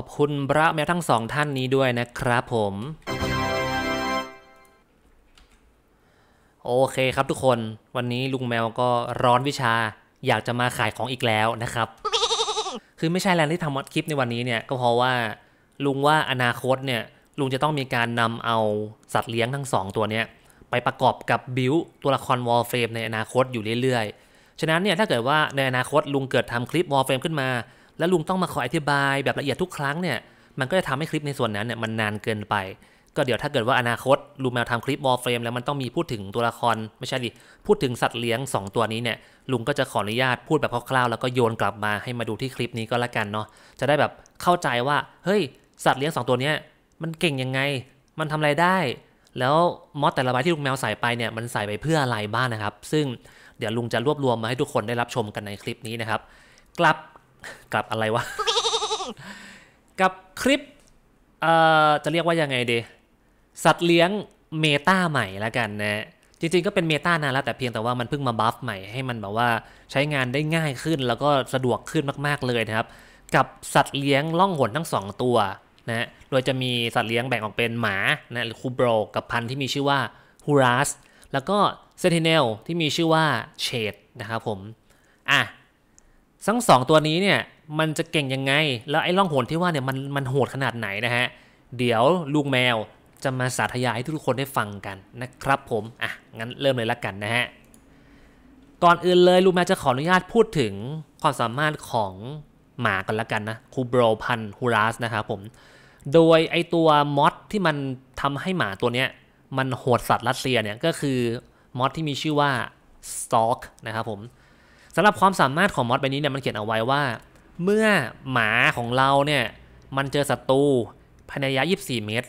ขอบคุณพระแมวทั้งสอง ท่านนี้ด้วยนะครับผม โอเคครับทุกคนวันนี้ลุงแมวก็ร้อนวิชาอยากจะมาขายของอีกแล้วนะครับ คือไม่ใช่แล้วที่ทำคลิปในวันนี้เนี่ยก็เพราะว่า ลุงว่าอนาคตเนี่ย ลุงจะต้องมีการนำเอาสัตว์เลี้ยงทั้งสองตัวเนี้ยไปประกอบกับบิวตัวละครวอลเฟรมในอนาคตอยู่เรื่อยๆ ฉะนั้นเนี่ยถ้าเกิดว่าในอนาคตลุงเกิดทำคลิปวอลเฟรมขึ้นมาแล้วลุงต้องมาขออธิบายแบบละเอียดทุกครั้งเนี่ย มันก็จะทำให้คลิปในส่วนนั้นเนี่ย มันนานเกินไป ก็เดี๋ยวถ้าเกิดว่าอนาคต ลุงแมวทำคลิปวอลเฟรมแล้วมันต้องมีพูดถึงตัวละครไม่ใช่ดิ พูดถึงสัตว์เลี้ยง 2 ตัวนี้เนี่ย ลุงก็จะขออนุญาตพูดแบบคร่าวๆแล้วก็โยนกลับมาให้มาดูที่คลิปนี้ก็แล้วกันเนาะ จะได้แบบเข้าใจว่าเฮ้ย สัตว์เลี้ยง 2 ตัวเนี้ย มันเก่งยังไง มันทำอะไรได้ แล้วมอสแต่ละใบที่ลุงแมวใส่ไปเนี่ยมันใส่ไปเพื่ออะไรบ้างนะครับ ซึ่งเดี๋ยวลุงจะรวบรวมมาให้ทุกคนได้รับชมกันในคลิปนี้นะครับ กลับกลับอะไรวะ กับคลิป เอ่อ จะเรียกว่ายังไงดี สัตว์เลี้ยงเมตาใหม่ละกันนะ จริงๆก็เป็นเมตานานแล้วแต่เพียงแต่ว่ามันเพิ่งมาบัฟใหม่ให้มันแบบว่าใช้งานได้ง่ายขึ้นแล้วก็สะดวกขึ้นมากๆเลยนะครับ กับสัตว์เลี้ยงล่องหนทั้ง2ตัวนะโดยจะมีสัตว์เลี้ยงแบ่งออกเป็นหมา นะหรือคูโบร กับพันธุ์ที่มีชื่อว่าฮูรัส แล้วก็เซนติเนลที่มีชื่อว่าเชดนะครับผม อ่ะทั้งสองตัวนี้เนี่ยมันจะเก่งยังไง แล้วไอ้ล่องหนที่ว่าเนี่ยมันมันโหดขนาดไหนนะฮะ เดี๋ยวลูกแมวจะมาสาธยายให้ทุกคนได้ฟังกันนะครับผม อ่ะ งั้นเริ่มเลยละกันนะฮะก่อนอื่นเลยลูกแมวจะขออนุญาตพูดถึงความสามารถของหมากันละกันนะคูโบรพันฮูรัสนะครับผม โดยไอตัวมอสที่มันทำให้หมาตัวเนี้ยมันโหดสัตว์รัสเซียเนี่ยก็คือมอสที่มีชื่อว่าสตอกนะครับผมสำหรับความสามารถของมอสใบนี้เนี่ยมันเขียนเอาไว้ว่า เมื่อหมาของเราเนี่ย มันเจอศัตรูภายในระยะ 24 เมตร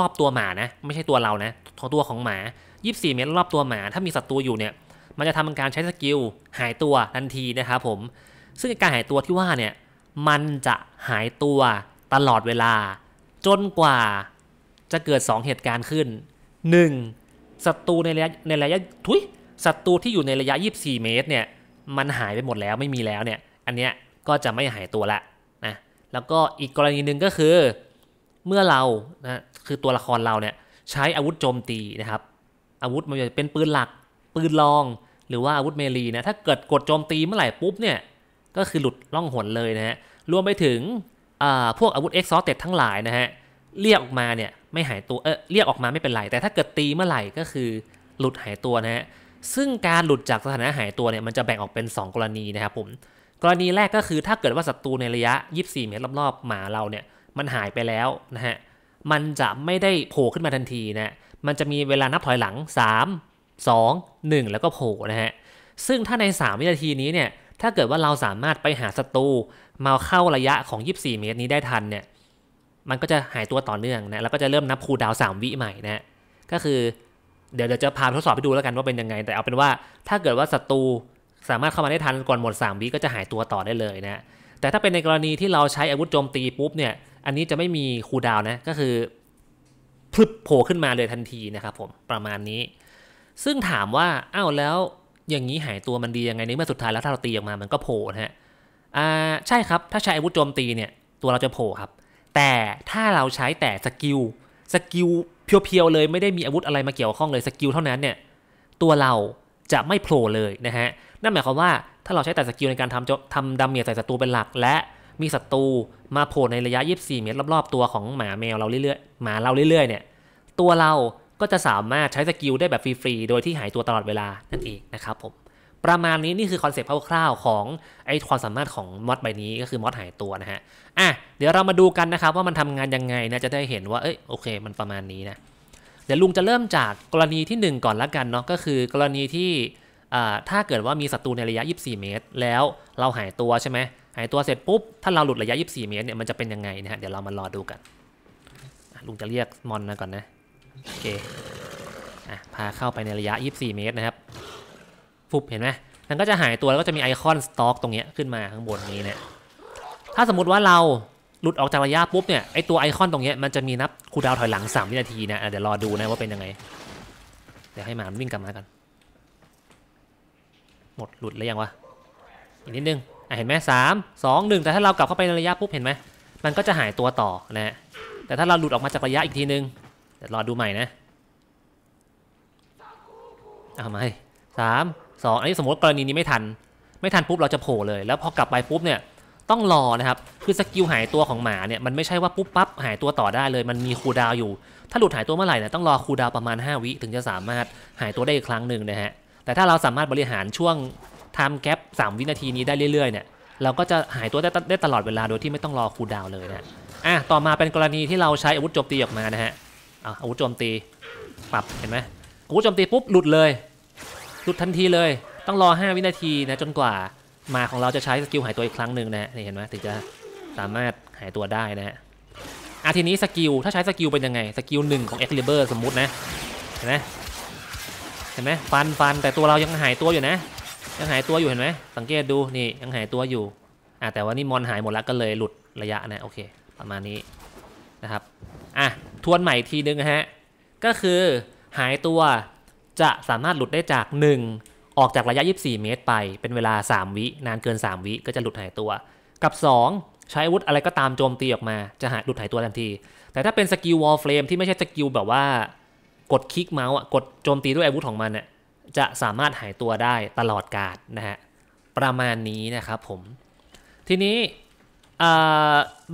รอบๆตัวหมานะ ไม่ใช่ตัวเรานะของตัวของหมา 24 เมตรรอบตัวหมา ถ้ามีศัตรูอยู่เนี่ย มันจะทำการใช้สกิล หายตัวทันทีนะครับผมซึ่งการหายตัวที่ว่าเนี่ย มันจะหายตัวตลอดเวลา จนกว่าจะเกิด 2 เหตุการณ์ขึ้น 1. ศัตรูในระยะในระยะทุยศัตรูที่อยู่ในระยะ 24 เมตรเนี่ยมันหายไปหมดแล้วไม่มีแล้วเนี่ย อันเนี้ยก็จะไม่หายตัวละนะแล้วก็อีกกรณีหนึ่งก็คือเมื่อเรานะคือตัวละครเราเนี่ยใช้อาวุธโจมตีนะครับ อาวุธมันจะเป็นปืนหลัก ปืนรองหรือว่าอาวุธเมลีนะถ้าเกิดกดโจมตีเมื่อไหร่ปุ๊บเนี่ย ก็คือหลุดล่องหนเลยนะฮะรวมไปถึงพวกอาวุธเอ e ซ h a u เต็ดทั้งหลายนะฮะเรียกออกมาเนี่ยไม่หายตัวเออเรียกออกมาไม่เป็นไรแต่ถ้าเกิดตีเมื่อไหร่ก็คือหลุดหายตัวนะฮะซึ่งการหลุดจากสถานะหายตัวเนี่ยมันจะแบ่งออกเป็น 2 กรณีนะครับผมกรณีแรกก็คือถ้าเกิดว่าศัตรูในระยะ 24 เมตรรอบๆหมาเราเนี่ยมันหายไปแล้วนะฮะมันจะไม่ได้โผล่ขึ้นมาทันทีนะมันจะมีเวลานับถอยหลัง 3 2 1 แล้วก็โผล่นะฮะซึ่งถ้าใน 3 วินาทีนี้เนี่ยถ้าเกิดว่าเราสามารถไปหาศัตรูมาเข้าระยะของ 24 เมตรนี้ได้ทันเนี่ยมันก็จะหายตัวต่อเนื่องนะแล้วก็จะเริ่มนับคูดาว3วิใหม่นะก็คือเดี๋ยวจะพาทดสอบไปดูแล้วกันว่าเป็นยังไง แต่เอาเป็นว่าถ้าเกิดว่าศัตรูสามารถเข้ามาได้ทันก่อนหมด 3 วิก็จะหายตัวต่อได้เลยนะ แต่ถ้าเป็นในกรณีที่เราใช้อาวุธโจมตีปุ๊บเนี่ย อันนี้จะไม่มีคูดาวนะ ก็คือพลึบโผล่ขึ้นมาเลยทันทีนะครับผม ประมาณนี้ ซึ่งถามว่าอ้าวแล้ว อย่างนี้หายตัวมันดียังไงในเมื่อสุดท้ายแล้วถ้าเราตีออกมามันก็โผล่ฮะอ่าใช่ครับถ้าใช้อาวุธโจมตีเนี่ยตัวเราจะโผล่ครับ แต่ถ้าเราใช้แต่สกิลสกิลเพียวๆ เลยไม่ได้มีอาวุธอะไรมาเกี่ยวข้องเลยสกิลเท่านั้นเนี่ย ตัวเราจะไม่โผล่เลยนะฮะ นั่นหมายความว่าถ้าเราใช้แต่สกิลในการทำทำดาเมียใส่ศัตรูเป็นหลัก และมีศัตรูมาโผล่ในระยะ 24 เมตรรอบๆ ตัวของหมาแมวเราเรื่อยๆหมาเราเรื่อยๆเนี่ยตัวเราก็จะสามารถใช้สกิลได้แบบฟรีๆโดยที่หายตัวตลอดเวลานั่นเองนะครับผม ประมาณนี้นี่คือคอนเซปต์คร่าวๆของไอความสามารถของมอดใบนี้ก็คือมอดหายตัวนะฮะอ่ะเดี๋ยวเรามาดูกันนะครับว่ามันทำงานยังไงนะจะได้เห็นว่าเอ้ยโอเคมันประมาณนี้นะ เดี๋ยวลุงจะเริ่มจากกรณีที่ 1 ก่อนละกันเนาะก็คือ กรณีที่ถ้าเกิดว่ามีศัตรูในระยะ 24 เมตร แล้วเราหายตัวใช่ไหมหายตัวเสร็จปุ๊บถ้าเราหลุดระยะ24เมตรเนี่ยมันจะเป็นยังไงนะฮะเดี๋ยวเรามารอดูกันลุงจะเรียกมอนนะก่อนนะโอเคอ่ะพาเข้าไปในระยะ 24 เมตรนะครับฟุบเห็นไหมมันก็จะหายตัวแล้วก็จะมีไอคอนสต็อก ตรงเนี้ยขึ้นมาข้างบนนี้เนะี่ยถ้าสมมติว่าเราหลุดออกจากระยะปุ๊บเนี่ยไอตัวไอคอนตรงเนี้ยมันจะมีนับคูดาวถอยหลัง 3 วินาทีนะเดี๋ยวรอดูนะว่าเป็นยังไงเดี๋ยวให้หมาวิ่งกลับมากันหมดหลุดแล้วยังวะอีกนิดนึงอ่ะเห็นไหมสามสองหนึ่งแต่ถ้าเรากลับเข้าไปในระยะปุ๊บเห็นไหมมันก็จะหายตัวต่อนะแต่ถ้าเราหลุดออกมาจากระยะอีกทีนึงเดี๋ยวรอดูใหม่นะเอาไหมสามสองอันนี้สมมติกรณีนี้ไม่ทันไม่ทันปุ๊บเราจะโผล่เลยแล้วพอกลับไปปุ๊บเนี่ยต้องรอนะครับคือสกิลหายตัวของหมาเนี่ยมันไม่ใช่ว่าปุ๊บปั๊บหายตัวต่อได้เลยมันมีคูดาวอยู่ ถ้าหลุดหายตัวเมื่อไหร่เนี่ยต้องรอคูดาวประมาณ 5 วิถึงจะสามารถหายตัวได้อีกครั้งหนึ่งนะฮะแต่ถ้าเราสามารถบริหารช่วงไทม์แกปสามวินาทีนี้ได้เรื่อยๆเนี่ยเราก็จะหายตัวได้ได้ตลอดเวลาโดยที่ไม่ต้องรอคูดาวเลยนะอ่ะต่อมาเป็นกรณีที่เราใช้อาวุธโจมตีออกมานะฮะอาวุธโจมตีปรับเห็นไหมอาวุธโจมตีปุ๊บหลุดเลยหลุดทันทีเลยต้องรอ 5 วินาทีนะจนกว่ามาของเราจะใช้สกิลหายตัวอีกครั้งหนึ่งนะฮะเห็นไหมถึงจะ สามารถหายตัวได้นะฮะ อ่ะทีนี้สกิลถ้าใช้สกิลเป็นยังไงสกิลหนึ่งของเอ็กซ์เลเบอร์สมมตินะ เห็นไหมเห็นไหมฟันฟันแต่ตัวเรายังหายตัวอยู่นะ ยังหายตัวอยู่เห็นไหมสังเกตดูนี่ยังหายตัวอยู่อ่ะแต่ว่านี่มอนหายหมดแล้วก็เลยหลุดระยะนะโอเคประมาณนี้นะครับ อ่ะทวนใหม่ทีนึงฮะก็คือหายตัวจะสามารถหลุดได้จาก 1ออกจากระยะ 24 เมตรไปเป็นเวลา 3 วิ นานเกิน 3 วิ ก็จะหลุดหายตัว กับ 2 ใช้อาวุธอะไรก็ตามโจมตีออกมา จะหาหลุดหายตัวทันที แต่ถ้าเป็นสกิลวอลเฟรมที่ไม่ใช่สกิลแบบว่ากดคลิกเมาส์อ่ะ กดโจมตีด้วยอาวุธของมันอ่ะจะสามารถหายตัวได้ตลอดกาลนะฮะ ประมาณนี้นะครับผม ทีนี้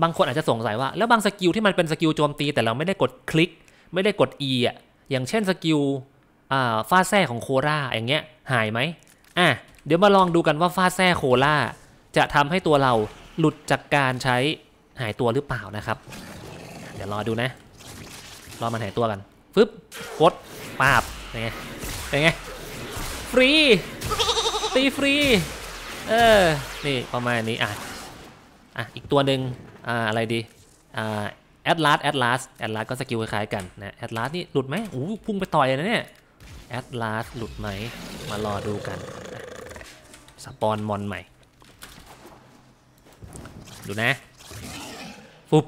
บางคนอาจจะสงสัยว่าแล้วบางสกิลที่มันเป็นสกิลโจมตีแต่เราไม่ได้กดคลิก ไม่ได้กด E อ่ะ อย่างเช่นสกิลฟาแท่ของโคราอย่างเงี้ยหายไหมอ่ะ เดี๋ยวมาลองดูกันว่าฟาแท่โคราจะทำให้ตัวเราหลุดจากการใช้หายตัวหรือเปล่านะครับ เดี๋ยวรอดูนะ รอมันหายตัวกัน ฟึบกด ปาบเป็นไงเป็นไงฟรี ตีฟรี เออนี่ประมาณนี้ อ่ะ อ่ะ อีกตัวหนึ่งอ่า อะไรดี อ่า แอดลาสแอดลาสแอดลาสก็สกิลคล้ายกันนะแอดลาสนี่หลุดไหมโอ้พุ่งไปต่อยเลยนะเนี่ยแอดลาสหลุดไหมมารอดูกัน สปอนมอนใหม่ ดูนะปุ๊บ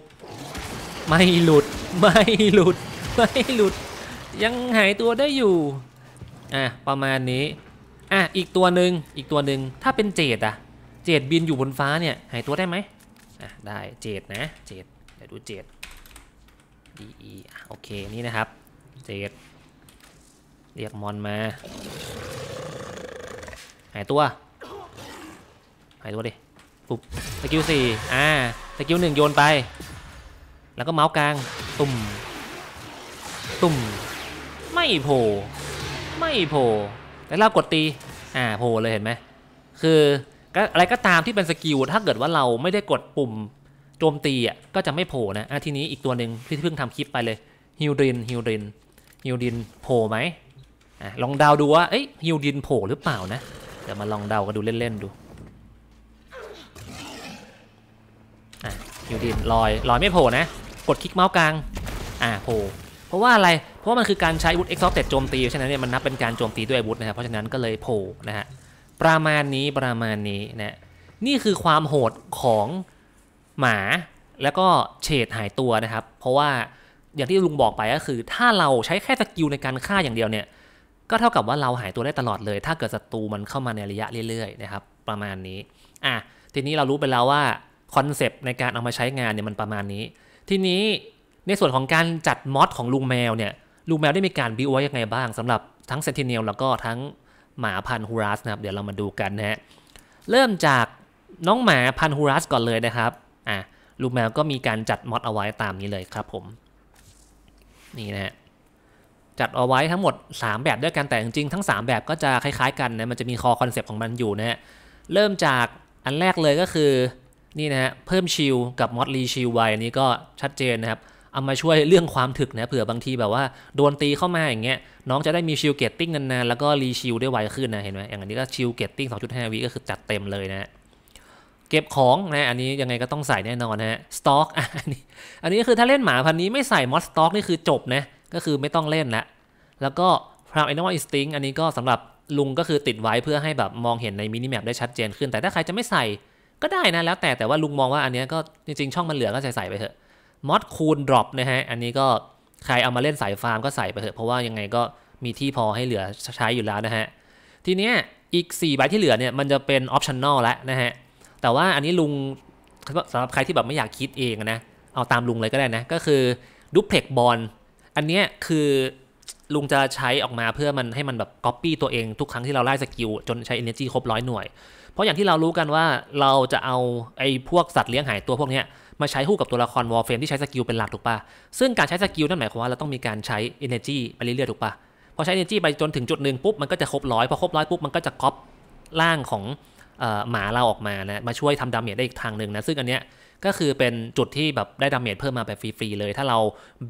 ไม่หลุดไม่หลุด ไม่หลุด ยังหายตัวได้อยู่อ่ะประมาณนี้อ่ะอีกตัวหนึ่งอีกตัวหนึ่งถ้าเป็นเจดอะเจดบินอยู่บนฟ้าเนี่ย หายตัวได้ไหมอ่ะได้เจดนะเจดเดี๋ยวดูเจดดีอีโอเค นี่นะครับเจดเรียกมอนมา หายตัว หายตัวดิ ปุ๊บ สกิลสี่อ่า สกิลหนึ่งโยนไป แล้วก็เมาส์กลาง ตุ่ม ตุ่มไม่โผล่ ไม่โผล่แล้วเรากดตี อ่า โผล่เลยเห็นไหม คืออะไรก็ตามที่เป็นสกิล ถ้าเกิดว่าเราไม่ได้กดปุ่มโจมตีอ่ะ ก็จะไม่โผล่นะอ่ะทีนี้อีกตัวหนึ่งที่เพิ่งทำคลิปไปเลย ฮิวดิน ฮิวดิน ฮิวดิน โผล่ไหมลองเดาดูว่า เอ้ยฮิวดินโผล่หรือเปล่านะเดี๋ยวมาลองเดากันดูเล่นๆดูฮิวดินลอยลอยไม่โผล่นะกดคลิกเมาส์กลางอ่าโผล่เพราะว่าอะไรเพราะว่ามันคือการใช้วุธเอ็กซ์ซอสเต็โจมตีฉะนั้นเนี่ยมันนับเป็นการโจมตีด้วยอวุธนะครับเพราะฉะนั้นก็เลยโผล่นะฮะประมาณนี้ประมาณนี้นะนี่คือความโหดของหมาแล้วก็เฉดหายตัวนะครับเพราะว่าอย่างที่ลุงบอกไปก็คือ ถ้าเราใช้แค่สกิลในการฆ่าอย่างเดียวเนี่ยก็เท่ากับว่าเราหายตัวได้ตลอดเลย ถ้าเกิดศัตรูมันเข้ามาในระยะเรื่อยๆนะครับ ประมาณนี้อ่ะทีนี้เรารู้ไปแล้วว่าคอนเซปต์ในการเอามาใช้งานเนี่ยมันประมาณนี้ ทีนี้ในส่วนของการจัดมอดของลุงแมวเนี่ย ลุงแมวได้มีการบิวไว้ยังไงบ้าง สำหรับทั้งเซนติเนลแล้วก็ทั้งหมาพันฮูรัสนะครับเดี๋ยวเรามาดูกันนะฮะเริ่มจากน้องหมาพันฮูรัสก่อนเลยนะครับอ่ะลุงแมวก็มีการจัดมอดเอาไว้ตามนี้เลยครับผม นี่นะฮะจัดเอาไว้ทั้งหมด 3 แบบด้วยกัน แต่จริงๆ ทั้ง 3 แบบก็จะคล้ายๆกันนะมันจะมีคอคอนเซปต์ของมันอยู่นะฮะเริ่มจากอันแรกเลยก็คือ นี่นะฮะเพิ่มชิลกับมอดลีชิลไว้อันนี้ก็ชัดเจนนะครับ เอามาช่วยเรื่องความถึกนะเผื่อบางทีแบบว่าโดนตีเข้ามาอย่างเงี้ยน้องจะได้มีชิลเกตติ้งนานๆ แล้วก็รีชิลได้ไวขึ้นนะ เห็นไหมอย่างอันนี้ก็ชิลเกตติ้ง2.5วิก็คือจัดเต็มเลยนะฮะเก็บของนะอันนี้ยังไงก็ต้องใส่แน่นอนนะฮะสต็อกอันนี้อันนี้คือถ้าเล่นหมาพันนี้ไม่ใส่มอสสต็อกนี่คือจบนะเก็คือไม่ต้องเล่นละแล้วก็ Prime Animal Instinct อันนี้ก็สำหรับลุงก็คือติดไว้เพื่อให้แบบมองเห็นในมินิแมปได้ชัดเจนขึ้น แต่ถ้าใครจะไม่ใส่ก็ได้นะแล้วแต่แต่ว่าลุงมองว่าอันนี้ก็จริงๆ ช่องมันเหลือก็ใส่ใส่ไปเถอะมอดคูณดรอปนะฮะอันนี้ก็ใครเอามาเล่นสายฟาร์มก็ใส่ไปเถอะ เพราะว่ายังไงก็มีที่พอให้เหลือใช้อยู่แล้วนะฮะ ทีเนี้ยอีก4ใบที่เหลือเนี่ยมันจะเป็นออปชั่นแนลแล้วนะฮะ แต่ว่าอันนี้ลุงสำหรับใครที่แบบไม่อยากคิดเองนะเอาตามลุงเลยก็ได้นะก็คือดูเพล็กบอลอันเนี้ยคือลุงจะใช้ออกมาเพื่อมันให้มันแบบก๊อปปี้ตัวเองทุกครั้งที่เราไล่สกิลจนใช้ energy ครบร้อยหน่วย เพราะอย่างที่เรารู้กันว่าเราจะเอาไอ้พวกสัตว์เลี้ยงหายตัวพวกเนี้ยมาใช้คู่กับตัวละครวอลเฟนที่ใช้สกิลเป็นหลักถูกปะซึ่งการใช้สกิลนั่นหมายความว่าเราต้องมีการใช้ energy ไปเรื่อยๆถูกปะพอใช้ energy ไปจนถึงจุดหนึ่งปุ๊บมันก็จะครบร้อยพอครบร้อยปุ๊บมันก็จะก๊อปร่างของหมาเราออกมานะมา ช่วยทำดาเมจได้อีกทางหนึ่งนะซึ่งอันเนี้ยก็คือเป็นจุดที่แบบได้ดาเมจเพิ่มมาแบบฟรี ๆ เลย ถ้าเรา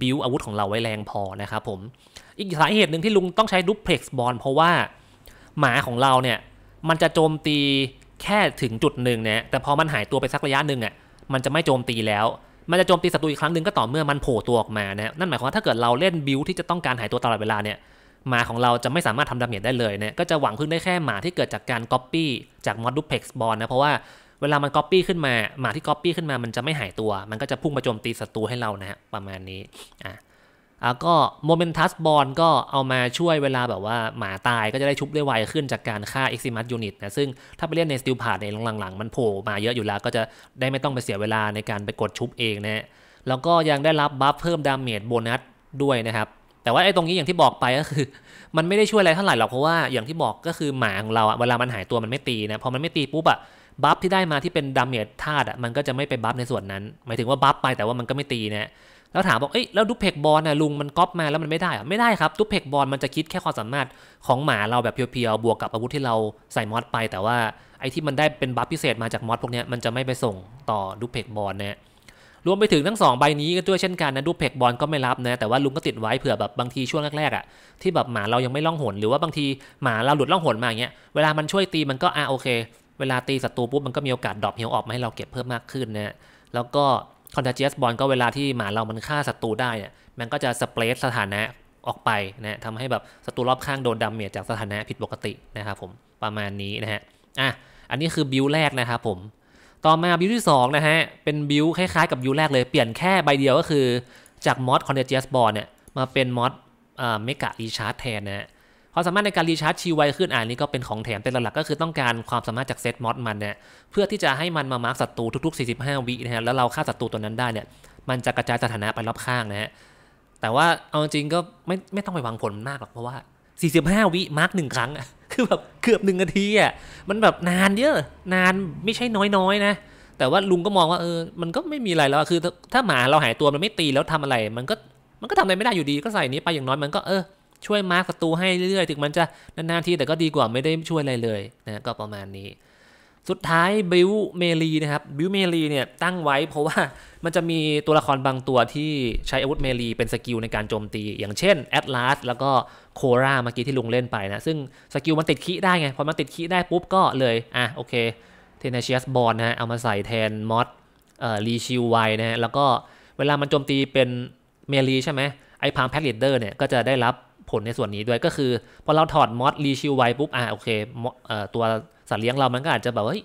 บิวอาวุธของเราไว้แรงพอนะครับผม อีกสาเหตุหนึ่งที่ลุงต้องใช้ดุปเพล็กซ์บอลเพราะว่า หมาของเราเนี่ยมันจะโจมตีแค่ถึงจุดหนึ่งเนี่ยแต่พอมันหายตัวไปสักระยะหนึ่งอ่ะมันจะไม่โจมตีแล้ว มันจะโจมตีศัตรูอีกครั้งหนึ่งก็ต่อเมื่อมันโผล่ตัวออกมานะนั่นหมายความว่าถ้าเกิดเราเล่นบิวที่จะต้องการหายตัวตลอดเวลาเนี่ยหมาของเราจะไม่สามารถทำดาเมจได้เลยเนี่ยก็จะหวังพึ่งได้แค่หมาที่เกิดจากการก๊อปปี้จากมอดดูเพ็กซ์บอลนะเพราะว่าเวลามันก๊อปปี้ขึ้นมาหมาที่ก๊อปปี้ขึ้นมามันจะไม่หายตัว มันก็จะพุ่งมาโจมตีศัตรูให้เรานะฮะประมาณนี้อ่ะแล้วก็โมเมนตัสบอลก็เอามาช่วยเวลาแบบว่าหมาตายก็จะได้ชุบได้ไวขึ้นจากการฆ่าเอ็กซิมัสยูนิตนะซึ่งถ้าไปเล่นในสติลพาดในหลังๆมันโผล่มาเยอะอยู่แล้วก็จะได้ไม่ต้องไปเสียเวลาในการไปกดชุบเองนะฮะแล้วก็ยังได้รับบัฟเพิ่มดาเมจโบนัสด้วยนะครับแต่ว่าไอ้ตรงนี้อย่างที่บอกไปก็คือ มันไม่ได้ช่วยอะไรเท่าไหร่หรอกเพราะว่าอย่างที่บอกก็คือหมาของเราเวลามันหายตัวมันไม่ตีนะพอมันไม่ตีปุ๊บอะบัฟที่ได้มาที่เป็นดาเมจธาตุอ่ะมันก็จะไม่ไปบัฟในส่วนนั้นหมายถึงว่าบัฟไปแต่ว่ามันก็ไม่ตีนะแล้วถามบอกเอ้ยแล้วดุเพกบอลนะลุงมันก๊อปมาแล้วมันไม่ได้อะไม่ได้ครับดุเพกบอลมันจะคิดแค่ความสามารถของหมาเราแบบเพียวๆบวกกับอาวุธที่เราใส่มอสไป แต่ว่าไอ้ที่มันได้เป็นบัฟพิเศษมาจากมอสพวกนี้มันจะไม่ไปส่งต่อดุเพกบอลนะรวมไปถึงทั้ง2ใบนี้ก็ด้วยเช่นกันนะดูเพกบอลก็ไม่รับนะแต่ว่าลุงก็ติดไว้เผื่อแบบบางทีช่วงแรกๆอ่ะที่แบบหมาเรายังไม่ล่องหนหรือว่าบางทีหมาเราหลุดล่องหนมาอย่างเงี้ย เวลามันช่วยตีมันก็อ่าโอเคเวลาตีศัตรูปุ๊บมันก็มีโอกาสดรอปเฮลออกมาให้เราเก็บเพิ่มมากขึ้นนะแล้วก็คอนทาเจีสบอลก็เวลาที่หมาเรามันฆ่าศัตรูได้เนี่ย มันก็จะสเปรดสถานะออกไปนะทำให้แบบศัตรูรอบข้างโดนดาเมจจากสถานะผิดปกตินะครับผม ประมาณนี้นะฮะ อ่ะ อันนี้คือบิลแรกนะครับผม ต่อมาบิลที่2นะฮะ เป็นบิลคล้ายๆกับบิลแรกเลย เปลี่ยนแค่ใบเดียวก็คือจากมอสคอนเทเจีสบอลเนี่ย มาเป็นมอสเมกะรีชาร์ดแทนนะฮะความสามารถในการรีชาร์จชีไวขึ้นอ่านนี้ก็เป็นของแถมแต่หลักๆก็คือต้องการความสามารถจากเซตมอสมันเนี่ยเพื่อที่จะให้มันมามาร์กศัตรูทุกๆ 45 วินะฮะ แล้วเราฆ่าศัตรูตัวนั้นได้เนี่ย มันจะกระจายสถานะไปรอบข้างนะฮะ แต่ว่าเอาจริงก็ไม่ไม่ต้องไปหวังผลมากหรอกเพราะว่า 45 วิมาร์กหนึ่งครั้งคือแบบเกือบหนึ่งนาทีอ่ะมันแบบนานเยอะนานไม่ใช่น้อยๆนะ แต่ว่าลุงก็มองว่าเออมันก็ไม่มีอะไรแล้วคือถ้าหมาเราหายตัวมันไม่ตีแล้วทำอะไร มันก็มันก็ทำอะไรไม่ได้อยู่ดีก็ใส่นี้ไปอย่างน้อยมันก็เออช่วยมาร์กระตูให้เรื่อยๆ ถึงมันจะนานๆที แต่ก็ดีกว่าไม่ได้ช่วยอะไรเลยนะก็ประมาณนี้ สุดท้ายบิวเมลีนะครับ บิวเมลีเนี่ยตั้งไว้เพราะว่ามันจะมีตัวละครบางตัวที่ใช้อาวุธเมลีเป็นสกิลในการโจมตี อย่างเช่นแอตลาสแล้วก็โคราเมื่อกี้ที่ลุงเล่นไปนะ ซึ่งสกิลมันติดคีได้ไง พอมันติดคีได้ปุ๊บก็เลยอ่ะโอเคเทนเชียสบอลนะเอามาใส่แทนมอสเอ่อรีชิวไวนะะแล้วก็เวลามันโจมตีเป็นเมลีใช่ไหมไอ้พังแพ็กเลดเดอร์เนี่ยก็จะได้รับผลในส่วนนี้ด้วยก็คือพอเราถอดมอสรีชิวไว้ปุ๊บอ่าโอเคตัวสัตว์เลี้ยงเรามันก็อาจจะแบบ เฮ้ย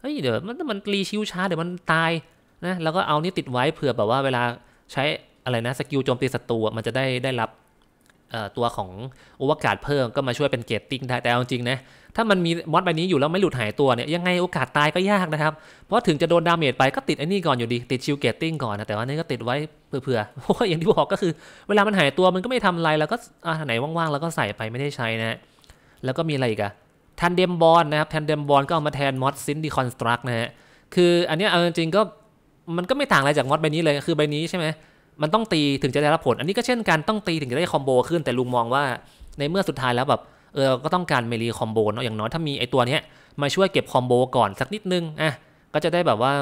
เฮ้ยเดี๋ยวมันมันรีชิวช้าเดี๋ยวมันตายนะแล้วก็เอานี่ติดไว้เผื่อแบบว่าเวลาใช้อะไรนะสกิลโจมตีศัตรูมันจะได้ได้รับตัวของ โอวกาสเพิ่มก็มาช่วยเป็นเกตติ้งได้แต่เอาจริงนะ ถ้ามันมีมอสใบนี้อยู่แล้วไม่หลุดหายตัวเนี่ยยังไงโอกาสตายก็ยากนะครับ เพราะถึงจะโดนดาเมจไปก็ติดไอ้นี่ก่อนอยู่ดี ติดชิลเกตติ้งก่อนนะ แต่ว่านี่ก็ติดไว้เผื่อๆเพราะอย่างที่บอกก็คือเวลามันหายตัวมันก็ไม่ทำอะไรแล้วก็อ่าไหนว่างๆ แล้วก็ใส่ไปไม่ได้ใช้นะแล้วก็มีอะไรอีกอะแทนเดมบอลนะครับแทนเดมบอลก็เอามาแทนมอสซินดีคอนสตรักนะฮะคืออันนี้เอาจริงๆก็มันก็ไม่ต่างอะไรจากมอสใบนี้เลยคือใบนี้ใช่ไหมมันต้องตีถึงจะได้รับผล อันนี้ก็เช่นกันต้องตีถึงจะได้คอมโบขึ้น แต่ลุงมองว่าในเมื่อสุดท้ายแล้ว แบบ เออก็ต้องการเมลีคอมโบเนาะ อย่างน้อย ถ้ามีไอตัวเนี้ยมาช่วยเก็บคอมโบก่อนสักนิดนึง อ่ะ ก็จะได้แบบว่า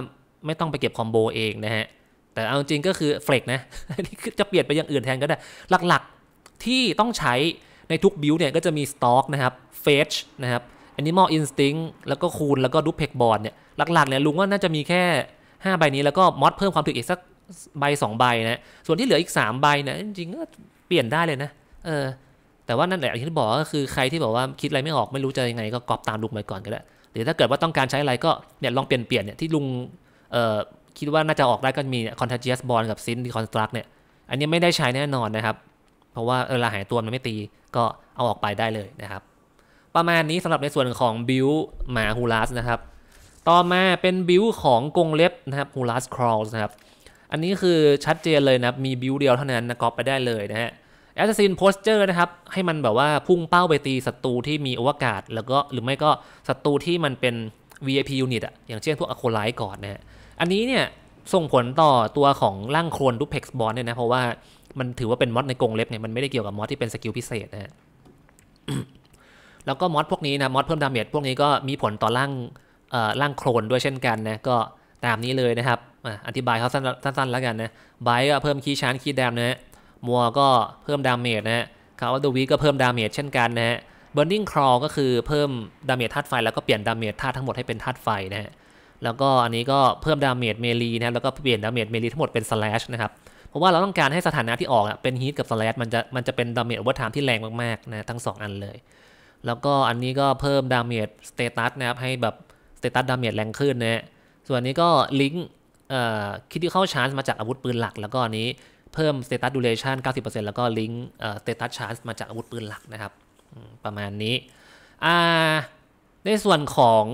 ไม่ต้องไปเก็บคอมโบเองนะฮะ แต่เอาจริงก็คือเฟลกนะนี่จะเปลี่ยนไปอย่างอื่นแทนก็ได้ หลักๆที่ต้องใช้ในทุกบิลเนี่ยก็จะมีสต็อกนะครับ เฟชนะครับอันนี้มอลอินสติ้งแล้วก็คูณแล้วก็ดูเพกบอลเนี่ย หลักๆเนี่ยลุงว่าน่าจะมีแค่5ใบนี้แล้วก็มอดเพิ่มความถึกอีกสักใบสองใบนะส่วนที่เหลืออีกสามใบนะจริงๆก็เปลี่ยนได้เลยนะ เออ แต่ว่านั่นแหละอย่างที่บอกก็คือใครที่บอกว่าคิดอะไรไม่ออกไม่รู้จะยังไงก็กรอบตามลุงไปก่อนก็ได้หรือถ้าเกิดว่าต้องการใช้อะไรก็เนี่ยลองเปลี่ยนเปลี่ยนเนี่ยที่ลุง เอ่อคิดว่าน่าจะออกได้ก็มีคอนทัจเจียสบอลกับซินดีคอนสตรักเนี่ย อันนี้ไม่ได้ใช้แน่นอนนะครับ เพราะว่าเวลาหายตัวมันไม่ตีก็เอาออกไปได้เลยนะครับ ประมาณนี้สำหรับในส่วนของบิวหมาฮูลัสนะครับ ต่อมาเป็นบิวของกงเล็บนะครับฮูลัสครอลนะครับอันนี้คือชัดเจนเลยนะมีบิวเดียวเท่านั้นนะกอไปได้เลยนะฮะแอสซินโพสเจอร์นะครับ ให้มันแบบว่าพุ่งเป้าไปตีศัตรูที่มีอวกาศแล้วก็หรือไม่ก็ศัตรูที่มันเป็น VIP ูนิตอะอย่างเช่นพวกอโคไลท์ก่อนนะฮะอันนี้เนี่ย ส่งผลต่อตัวของร่างโครนดูเพ็กซ์บอลเนี่ยนะ เพราะว่ามันถือว่าเป็นมอดในกรงเล็บเนี่ยมันไม่ได้เกี่ยวกับมอดที่เป็นสกิลพิเศษนะฮะแล้วก็มอดพวกนี้นะมอดเพิ่มดาเมจพวกนี้ก็มีผลต่อร่างเอ่อร่างโครนด้วยเช่นกันนะก็ตามนี้เลยนะครับอธิบายเขาสั้นๆแล้วกันนะ ไบก็เพิ่มคีชารนคีแดมนะฮะมัวก็เพิ่มดาเมจนะฮะ คาร์วัตวีก็เพิ่มดาเมจเช่นกันนะฮะ เบิร์นิงครอก็คือเพิ่มดาเมจธาตุไฟ แล้วก็เปลี่ยนดาเมจธาตุทั้งหมดให้เป็นธาตุไฟนะฮะ แล้วก็อันนี้ก็เพิ่มดาเมจเมลีนะแล้วก็เปลี่ยนดาเมจเมลีทั้งหมดเป็นสแลชนะครับ เพราะว่าเราต้องการให้สถานะที่ออกเป็นฮีทกับสแลชมันจะมันจะเป็นดาเมจอเวอร์ไมที่แรงมากๆนะทั้ง 2 อันเลย แล้วก็อันนี้ก็เพิ่มดาเมจสเตตัสนะครับให้แบบสเตตัสดาเมจแรงขึ้นนะส่วนนี้ก็ลิงก์คิดที่เข้าชาร์จมาจากอาวุธปืนหลักแล้วก็นี้เพิ่มสเตตัสดูเลชัน90%แล้วก็ลิงก์สเตตัสชาร์จมาจากอาวุธปืนหลักนะครับประมาณนี้ในส่วนของ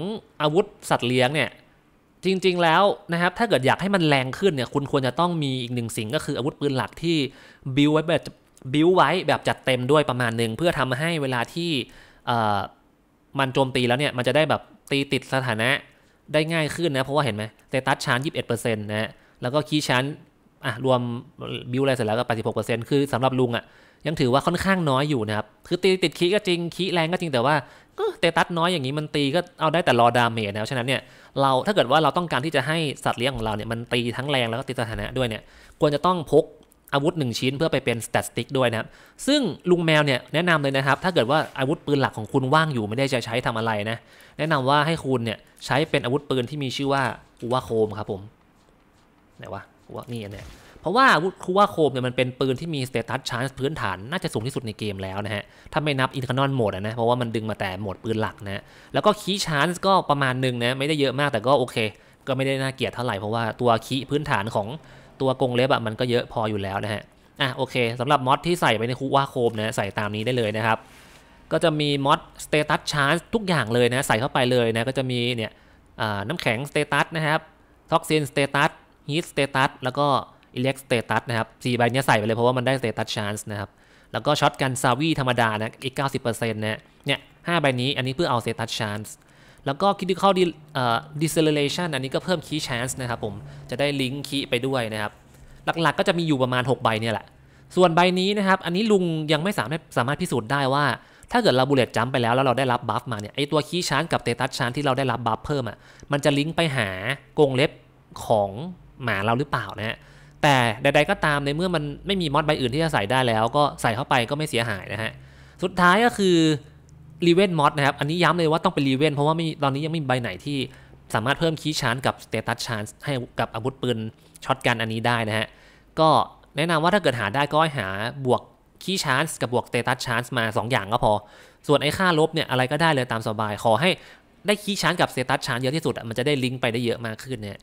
อาวุธสัตว์เลี้ยงเนี่ย จริงๆแล้วนะครับถ้าเกิดอยากให้มันแรงขึ้นเนี่ย คุณควรจะต้องมีอีกหนึ่งสิ่งก็คืออาวุธปืนหลักที่บิวไว้แบบบิวไว้แบบจัดเต็มด้วยประมาณหนึ่งเพื่อทำให้เวลาที่มันโจมตีแล้วเนี่ยมันจะได้แบบตีติดสถานะได้ง่ายขึ้นนะเพราะว่าเห็นไหมสเตตัสชาร์จ21%นะฮะแล้วก็คีย์ชาร์จอ่ะรวมบิลอะไรเสร็จแล้วก็86%คือสำหรับลุงอ่ะยังถือว่าค่อนข้างน้อยอยู่นะครับคือตีติดคีก็จริงคีแรงก็จริงแต่ว่าก็เตตัสน้อยอย่างนี้มันตีก็เอาได้แต่รอดาเมจนะฉะนั้นเนี่ยเราถ้าเกิดว่าเราต้องการที่จะให้สัตว์เลี้ยงของเราเนี่ยมันตีทั้งแรงแล้วก็ตีสถานะด้วยเนี่ยควรจะต้องพกอาวุธ1ชิ้นเพื่อไปเป็นสแตติกด้วยนะครับ ซึ่งลุงแมวเนี่ยแนะนำเลยนะครับ ถ้าเกิดว่าอาวุธปืนหลักของคุณว่างอยู่ไม่ได้จะใช้ทำอะไรนะแนะนำว่าให้คุณเนี่ย ใช้เป็นอาวุธปืนที่มีชื่อว่าคูว่าโคมครับผมไหนวะคูว่านี่เนี่ย เพราะว่าอาวุธคูว่าโคมเนี่ยมันเป็นปืนที่มีสเตตัสชาร์จพื้นฐานน่าจะสูงที่สุดในเกมแล้วนะฮะ ถ้าไม่นับอินคานอนโหมดนะ เพราะว่ามันดึงมาแต่โหมดปืนหลักนะแล้วก็คีชาร์จก็ประมาณหนึ่งนะไม่ได้เยอะมากแต่ก็โอเค ก็ไม่ได้น่าเกียดเท่าไหร่เพราะว่าตัวคีพื้นฐานของตัวกงเล็บอะมันก็เยอะพออยู่แล้วนะฮะอ่ะโอเคสำหรับมอดที่ใส่ไปในคูว่าโคมนะใส่ตามนี้ได้เลยนะครับก็จะมีมอดสเตตัสชาร์จทุกอย่างเลยนะ ใส่เข้าไปเลยนะ ก็จะมีเนี่ยน้ำแข็งสเตตัสนะครับท็อกซินสเตตัสฮีทสเตตัสแล้วก็อิเล็กสเตตัสนะครับสี่ใบนี้ใส่ไปเลยเพราะว่ามันได้สเตตัสชาร์จนะครับ แล้วก็ช็อตกันซาวีธรรมดานะอีก 90%นะเนี่ยห้าใบนี้อันนี้เพื่อเอาสเตตัสชาร์จแล้วก็คิดดูเข้าดิเซเลเรชันอันนี้ก็เพิ่มคีย์ชาร์จนะครับผมจะได้ลิงก์คีย์ไปด้วยนะครับ หลักๆก็จะมีอยู่ประมาณ 6 ใบเนี่ยแหละส่วนใบนี้นะครับอันนี้ลุงยังไม่สามารถสามารถพิสูจน์ได้ว่าถ้าเกิดเราบูเลตจัมไปแล้ว แล้วเราได้รับบัฟมาเนี่ยไอตัวคีชาร์กับเตตัสชาร์ที่เราได้รับบัฟเพิ่มอะ่ะมันจะลิงก์ไปหากรงเล็บของหมาเราหรือเปล่านะฮะแต่ใดๆก็ตามในเมื่อมันไม่มีมอดใบอื่นที่จะใส่ได้แล้ว ก็ใส่เข้าไปก็ไม่เสียหายนะฮะสุดท้ายก็คือรีเวนมอดนะครับอันนี้ย้ำเลยว่าต้องเป็นรีเวนเพราะว่าไม่ตอนนี้ยังไม่มีใบไหนที่สามารถเพิ่มคีชาร์กับสเตตัสชาร์ให้กับอาวุธปืนช็อตกันอันนี้ได้นะฮะก็แนะนำว่าถ้าเกิดหาได้ก็ให้หาบวกคีย์ชาร์จกับบวกสเตตัสชาร์จมา 2 อย่างก็พอ ส่วนไอ้ค่าลบเนี่ยอะไรก็ได้เลยตามสบายขอให้ได้คีย์ชาร์จกับสเตตัสชาร์จเยอะที่สุด มันจะได้ลิงก์ไปได้เยอะมากขึ้นเนี่ย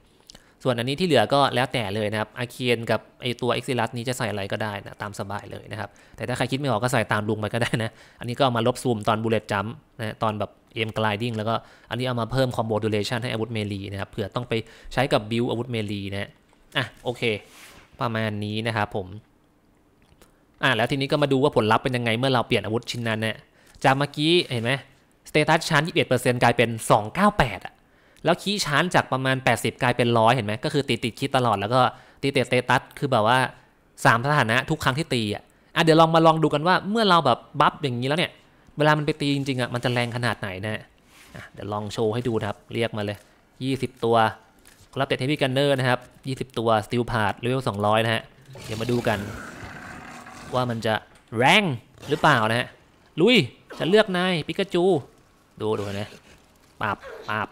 ส่วนอันนี้ที่เหลือก็แล้วแต่เลยนะครับอาเคียนกับไอตัวเอ็กซิลัสนี้จะใส่อะไรก็ได้นะตามสบายเลยนะครับ แต่ถ้าใครคิดไม่ออกก็ใส่ตามลุงไปก็ได้นะ อันนี้ก็มาลบซูมตอนบูเลตจัมนะตอนแบบเอ็มกลายดิ้งแล้วก็อันนี้เอามาเพิ่มคอมโบดูเลชันให้อาวุธเมลีนะครับเผื่อต้องไปใช้กับบิลอาวุธเมลีนะอ่ะโอเค ประมาณนี้นะครับผมอ่าแล้วทีนี้ก็มาดูว่าผลลัพธ์เป็นยังไงเมื่อเราเปลี่ยนอาวุธชิ้นนั้นเนี่ยจากเมื่อกี้เห็นไหมสเตตัสชาร์จ21%กลายเป็น 298 อ่ะ แล้วคีย์ชาร์จจากประมาณ 80 กลายเป็น 100 เห็นไหมก็คือติดติดคีย์ตลอดแล้วก็ติเตสเตตัสคือแบบว่า 3 สถานะทุกครั้งที่ตีอ่ะอ่ะเดี๋ยวลองมาลองดูกันว่าเมื่อเราแบบบัฟอย่างนี้แล้วเนี่ย เวลามันไปตีจริงๆอ่ะมันจะแรงขนาดไหนนะอ่ะเดี๋ยวลองโชว์ให้ดูนะครับเรียกมาเลย 20 ตัวครับเตตเทฟีกันเนอร์นะครับ20 ตัวสติลพาดเลเวล200 นะฮะเดี๋ยวมาดูกันว่ามันจะแรงหรือเปล่านะฮะ ลุยฉันเลือกนายปิกาจู ดูดูนะปับปับ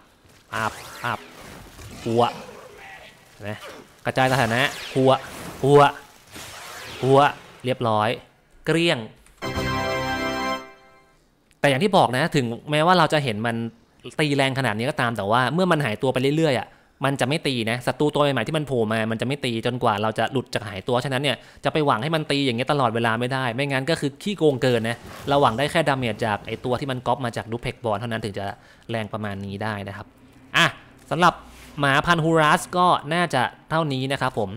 ปับปับหัวนะกระจายสถานะหัวหัวหัวเรียบร้อย เกลี้ยง แต่อย่างที่บอกนะถึงแม้ว่าเราจะเห็นมัน ตีแรงขนาดนี้ก็ตามแต่ว่าเมื่อมันหายตัวไปเรื่อย ๆ อ่ะมันจะไม่ตีนะ ศัตรูตัวใหม่ที่มันโผล่มา มันจะไม่ตีจนกว่าเราจะหลุดจากหายตัวฉะนั้นเนี่ย จะไปหวังให้มันตีอย่างเงี้ยตลอดเวลาไม่ได้ ไม่งั้นก็คือขี้โกงเกินนะ เราหวังได้แค่ดาเมจจากไอตัวที่มันก๊อปมาจากดูเพกบอลเท่านั้นถึงจะแรงประมาณนี้ได้นะครับ อ่ะ สำหรับหมาพันฮูรัสก็น่าจะเท่านี้นะครับผม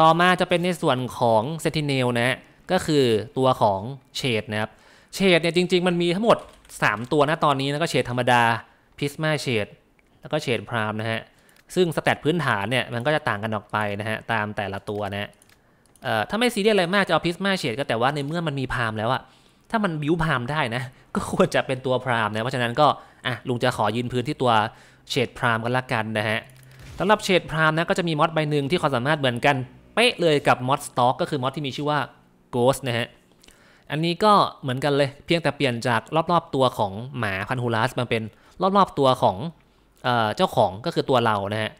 ต่อมาจะเป็นในส่วนของเซติเนลนะก็คือตัวของเชดนะครับ เชดเนี่ยจริง ๆ มันมีทั้งหมด 3 ตัวนะตอนนี้แล้วก็เชดธรรมดาพิสมาเชด แล้วก็เชดพรามนะฮะซึ่งสเตตพื้นฐานเนี่ยมันก็จะต่างกันออกไปนะฮะตามแต่ละตัวนะฮะถ้าไม่ซีเรียสอะไรมากจะเอาพิสมาเฉดก็แต่ว่าในเมื่อมันมีพามแล้วอะถ้ามันบิวพามได้นะก็ควรจะเป็นตัวพามนะเพราะฉะนั้นก็อ่ะลุงจะขอยืนพื้นที่ตัวเฉดพามกันละกันนะฮะสำหรับเฉดพามนะก็จะมีมอดใบหนึ่งที่ความสามารถเหมือนกัน เป๊ะเลยกับมอดสต็อกก็คือมอดที่มีชื่อว่าโกสนะฮะอันนี้ก็เหมือนกันเลยเพียงแต่เปลี่ยนจากรอบๆตัวของหมาพันฮูลัสมาเป็นรอบๆตัวของเจ้าของก็คือตัวเรานะฮะ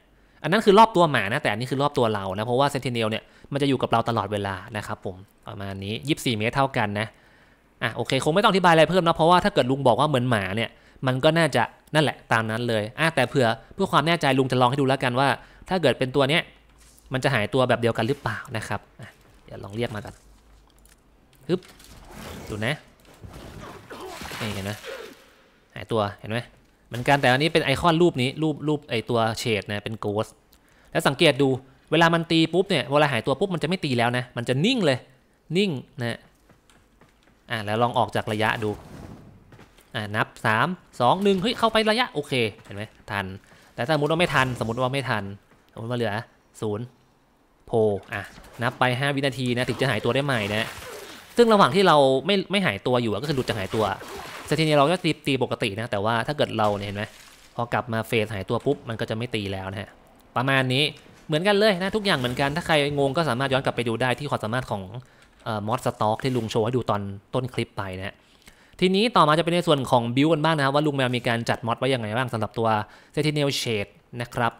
อันนั้นคือรอบตัวหมานะแต่อันนี้คือรอบตัวเรานะเพราะว่าเซนติเนลเนี่ยมันจะอยู่กับเราตลอดเวลานะครับผม ประมาณนี้ 24 เมตรเท่ากันนะอ่ะโอเค คงไม่ต้องอธิบายอะไรเพิ่มนะเพราะว่าถ้าเกิดลุงบอกว่าเหมือนหมาเนี่ย มันก็น่าจะนั่นแหละตามนั้นเลยอ่ะแต่เผื่อเพื่อความแน่ใจลุงจะลองให้ดูแล้วกันว่า ถ้าเกิดเป็นตัวเนี้ยมันจะหายตัวแบบเดียวกันหรือเปล่านะครับอ่ะเดี๋ยวลองเรียกมากันฮึบดูนะ เห็นไหมหายตัว เห็นไหมมือนกันแต่อันนี้เป็นไอคอนรูปนี้รูปรูปไอตัวเฉดนะเป็นโกสแล้วสังเกตดูเวลามันตีปุ๊บเนี่ยเวลาหายตัวปุ๊บมันจะไม่ตีแล้วนะมันจะนิ่งเลยนิ่งนะอ่าแล้วลองออกจากระยะดูอ่านับ3 2 1เฮ้ยเข้าไประยะโอเค เห็นไหมทัน แต่สมมติว่าไม่ทัน สมมติว่าไม่ทัน สมมติว่าเหลือศูนย์โพอ่ะนับไป 5 วินาทีนะถึงจะหายตัวได้ใหม่นะซึ่งระหว่างที่เราไม่ไม่หายตัวอยู่ก็คือหลุดจากหายตัวสถิติเราก็ตีตีปกตินะ แต่ว่าถ้าเกิดเราเนี่ยเห็นไหมพอกลับมาเฟสหายตัวปุ๊บ มันก็จะไม่ตีแล้วนะฮะประมาณนี้เหมือนกันเลยนะ ทุกอย่างเหมือนกันถ้าใครงงก็สามารถย้อนกลับไปดูได้ที่ความสามารถของมอสสต็อกที่ลุงโชว์ให้ดูตอนต้นคลิปไปนะฮะทีนี้ต่อมาจะเป็นในส่วนของบิวกันบ้างนะครับว่าลุงแมวมีการจัดมอสไว้อย่างไงบ้างสำหรับตัวเซติเนลเชดนะครับ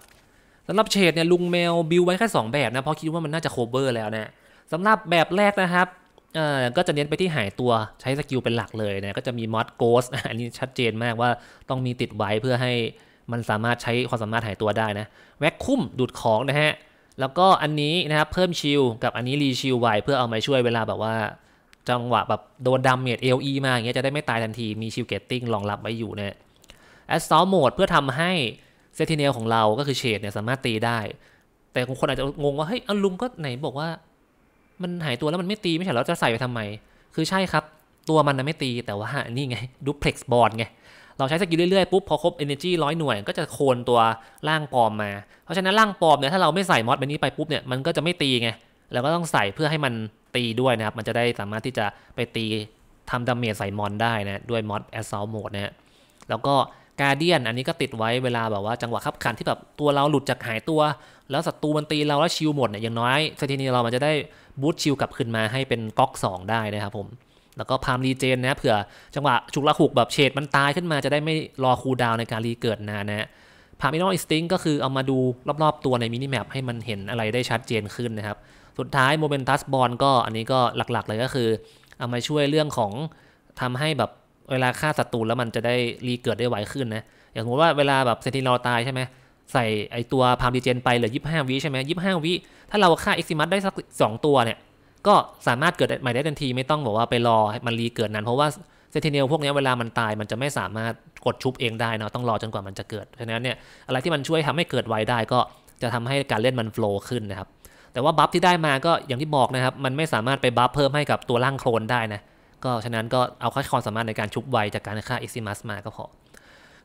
สำหรับเชดเนี่ยลุงแมวบิวไว้แค่2แบบนะเพราะคิดว่ามันน่าจะโคเบอร์แล้วนะสำหรับแบบแรกนะครับก็จะเน้นไปที่หายตัวใช้สกิลเป็นหลักเลยนะก็จะมีมอสโกสอันนี้ชัดเจนมากว่าต้องมีติดไว้เพื่อให้มันสามารถใช้ความสามารถหายตัวได้นะแว็กคุ้มดูดของนะฮะ แล้วก็อันนี้นะครับเพิ่มชิลกับอันนี้รีชิลไว้เพื่อเอามาช่วยเวลาแบบว่า จังหวะแบบโดนดาเมจเอลีมาอย่างเงี้ยจะได้ไม่ตายทันทีมีชิลเกตติ้งรองรับไว้อยู่เนี่ยแอสซอลโหมดเพื่อทำให้เซติเนลของเราก็คือเฉดเนี่ยสามารถตีได้ แต่คนอาจจะงงว่าเฮ้ยอลุงก็ไหนบอกว่ามันหายตัวแล้วมันไม่ตี ไม่ใช่ เราจะใส่ไปทำไม คือใช่ครับ ตัวมันนะไม่ตี แต่ว่านี่ไงดูเพล็กซ์บอร์ดไง เราใช้สกิลเรื่อยๆ ปุ๊บพอครบ Energy ร้อยหน่วยก็จะโคนตัวร่างปลอมมา เพราะฉะนั้นร่างปลอมเนี่ยถ้าเราไม่ใส่มอสแบบนี้ไปปุ๊บเนี่ยมันก็จะไม่ตีไงเราก็ต้องใส่เพื่อให้มันตีด้วยนะครับ มันจะได้สามารถที่จะไปตีทำดาเมจใส่มอนได้นะด้วยมอสแอสซอลโหมดนะฮะแล้วก็การเดียนอันนี้ก็ติดไว้เวลาแบบว่าจังหวะขับขันที่แบบตัวเราหลุดจากหายตัวแล้วศัตรูมันตีเราแล้วชิลหมดเนี่ยอย่างน้อยสถินีเรามันจะได้บูตชิลกลับขึ้นมาให้เป็นก๊อก 2 ได้นะครับผม แล้วก็พามรีเจนนะเผื่อจังหวะฉุกละหุกแบบเฉดมันตายขึ้นมาจะได้ไม่รอคูลดาวในการรีเกิดนานนะพามิโนอิสติงก็คือเอามาดูรอบ ๆตัวในมินิแมปให้มันเห็นอะไรได้ชัดเจนขึ้นนะครับ สุดท้ายโมเมนตัสบอลก็อันนี้ก็หลักๆ เลยก็คือเอามาช่วยเรื่องของทำให้แบบเวลาฆ่าศัตรูแล้วมันจะได้รีเกิดได้ไวขึ้นนะอย่างสมมติว่าเวลาแบบเซนตินอลตายใช่ไหมใส่ไอตัวพามดีเจนไปเหลือ 25วิใช่ไหมยี่สิบห้าวิถ้าเราฆ่าเอ็กซิมัสได้สักสองตัวเนี่ย ก็สามารถเกิดใหม่ได้ทันที ไม่ต้องบอกว่าไปรอมันรีเกิดนั้น เพราะว่าเซนติเนลพวกนี้เวลามันตายมันจะไม่สามารถกดชุบเองได้นะต้องรอจนกว่ามันจะเกิดเพราะฉะนั้นเนี่ย อะไรที่มันช่วยทำให้เกิดไวได้ก็จะทำให้การเล่นมันโฟล์ขึ้นนะครับแต่ว่าบัฟที่ได้มาก็อย่างที่บอกนะครับมันไม่สามารถไปบัฟเพิ่มให้กับตัวร่างโคลนได้นะก็ฉะนั้นก็เอาแค่ความสามารถในการชุบไวจากการฆ่าเอ็กซิมัสมาก็พอ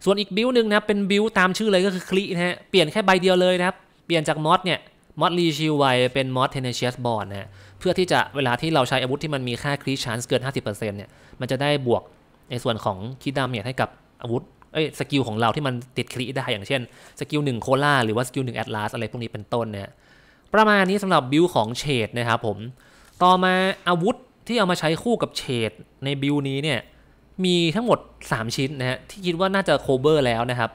ส่วนอีกบิลหนึ่งนะครับเป็นบิลตามชื่อเลยก็คือคลีนะฮะเปลี่ยนแค่ใบเดียวเลยนะครับ เปลี่ยนจากมอสเนี่ยมอสรีชิวไวเป็นมอสเทเนเชียสบอลนะเพื่อที่จะเวลาที่เราใช้อาวุธที่มันมีค่าคลีชานส์เกิน 50%เนี่ยมันจะได้บวกในส่วนของคีดามเนี่ยให้กับอาวุธเอ้ยสกิลของเราที่มันติดคลีได้อย่างเช่น สกิลหนึ่งโคล่าหรือว่าสกิลหนึ่งแอตลาสอะไรพวกนี้เป็นต้นเนี่ยประมาณนี้สำหรับบิลของเฉดนะครับผมต่อมาอาวุธที่เอามาใช้คู่กับเฉดในบิลนี้เนี่ยมีทั้งหมด 3 ชิ้นนะฮะที่คิดว่าน่าจะโคเบอร์แล้วนะครับ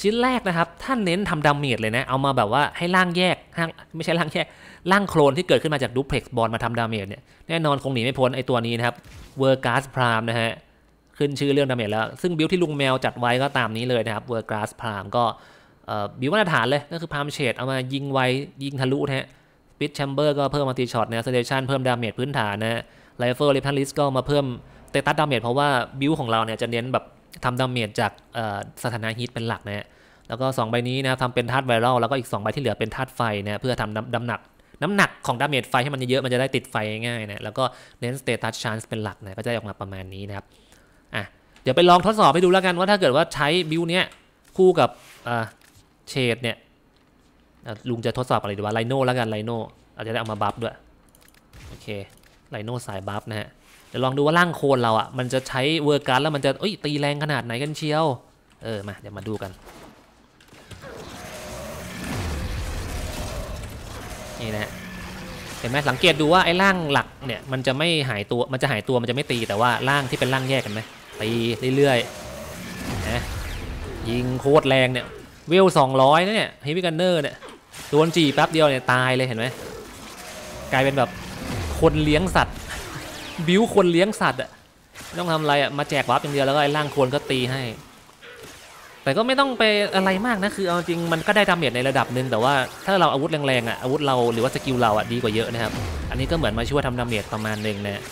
ชิ้นแรกนะครับ ท่านเน้นทำดาเมจเลยนะ เอามาแบบว่าให้ล่างแยกห้างไม่ใช่ล่างแยกล่างโคลนที่เกิดขึ้นมาจากดูเพล็กซ์บอลมาทำดาเมจเนี่ยแน่นอนคงหนีไม่พ้น ไอตัวนี้นะครับเวอร์กาสพรามนะฮะขึ้นชื่อเรื่องดาเมจแล้ว ซึ่งบิลที่ลุงแมวจัดไว้ก็ตามนี้เลยนะครับเวอร์กาสพรามก็บิวมาตรฐานเลยก็คือพามเชดเอามายิงไวยิงทะลุนะฮะปิดแชมเบอร์ก็เพิ่มมลติช็อตนะสเตชันเพิ่มดาเมจพื้นฐานนะไลเฟอร์ลิทันลิสก็มาเพิ่มเตตัสดาเมจเพราะว่าบิลของเราเนี่ยจะเน้นแบบทำดาเมจจากสถานะฮิตเป็นหลักนะฮะ แล้วก็ 2 ใบนี้นะทำเป็นธาตุไวรัลแล้วก็อีก2ใบที่เหลือเป็นธาตุไฟนะเพื่อทำน้ำดำหนัก น้ำหนักของดาเมจไฟให้มันเยอะมันจะได้ติดไฟง่ายนะแล้วก็เน้นสเตตัสชานส์เป็นหลักนะก็จะออกมาประมาณนี้นะครับอ่ะเดี๋ยวไปลองทดสอบไปดูแล้วกันว่าถ้าเกิดว่าใช้บิลเนี้ยคู่กับเชดเนี่ยลุงจะทดสอบอะไรดีวะไลโน่แล้วกันไลโน่อาจจะได้เอามาบัฟด้วยโอเคไลโน่สายบัฟนะฮะเดี๋ยวลองดูว่าร่างโคนเราอะ่ะ มันจะใช้เวอร์การ์ดแล้วมันจะเอ้ยตีแรงขนาดไหนกันเชียวเออมาเดี๋ยวมาดูกันนี่นะเห็นไหมสังเกตดูว่าไอ้ร่างหลักเนี่ยมันจะไม่หายตัวมันจะหายตัวมันจะไม่ตีแต่ว่าร่างที่เป็นร่างแยกกันไหมตีเรื่อยๆนะยิงโคตรแรงเนี่ยวิวสองร้อยเนี่ยฮิวิกันเนอร์เนี่ยโดนจีแป๊บเดียวเนี่ยตายเลยเห็นไหมกลายเป็นแบบคนเลี้ยงสัตวบิวคนเลี้ยงสัตว์อะไม่ต้องทำอะไรอะมาแจกวาฟปอย่างเดียว แล้วก็ไอ้ร่างควรก็ตีให้ แต่ก็ไม่ต้องไปอะไรมากนะ คือ เอาจริงมันก็ได้ดาเมจในระดับหนึ่งแต่ว่าถ้าเราอาวุธแรงๆอะอาวุธเราหรือว่า สกิลเราอะดีกว่าเยอะนะครับ อันนี้ก็เหมือนมาช่วยทำดาเมจประมาณหนึ่งนะ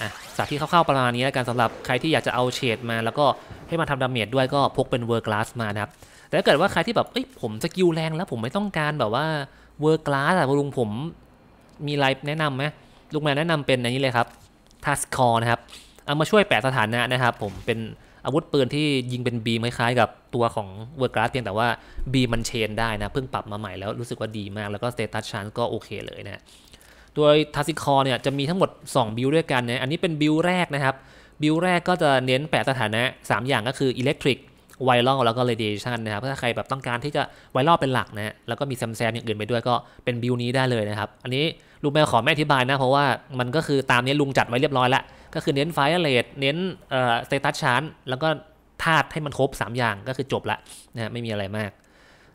อ่ะสัตว์ที่เข้าๆประมาณนี้แล้วกันสำหรับใครที่อยากจะเอาเฉดมา แล้วก็ให้มาทำดาเมจด้วยก็พกเป็นเวอร์กลาสมานะครับแต่ถ้าเกิดว่าใครที่แบบเอ้ยผมสกิลแรง แล้วผมไม่ต้องการแบบว่าเวอร์กลาสอะลุงผมมีไลฟ์แนะนำไหมลูกแมนแนะนำเป็นอันนี้เลยครับ ทัสคอนะครับ เอามาช่วยแปะสถานะนะครับ ผมเป็นอาวุธปืนที่ยิงเป็นบีมคล้ายๆกับตัวของเวอร์กราสเพียงแต่ว่าบีมันเชนได้นะ เพิ่งปรับมาใหม่แล้วรู้สึกว่าดีมาก แล้วก็สเตตัสชานก็โอเคเลยนะตัวทัสซิคอเนี่ยจะมีทั้งหมด 2 บิลด้วยกันนะอันนี้เป็นบิลแรกนะครับ บิลแรกก็จะเน้นแปะสถานะ3อย่างก็คืออิเล็กทริกไวรัลแล้วก็เรดิเชันนะครับถ้าใครแบบต้องการที่จะไวรัลเป็นหลักนะแล้วก็มีแซมแซมอย่างอื่นไปด้วยก็เป็นบิลนี้ได้เลยนะครับอันนี้ลุงแมวขอแม่อธิบายนะ เพราะว่ามันก็คือตามนี้ลุงจัดไว้เรียบร้อยแล้ว ก็คือเน้นไฟเลทเน้นเอ่อสเตตัสชาร์ตแล้วก็ธาตุให้มันครบ 3 อย่างก็คือจบละนะไม่มีอะไรมาก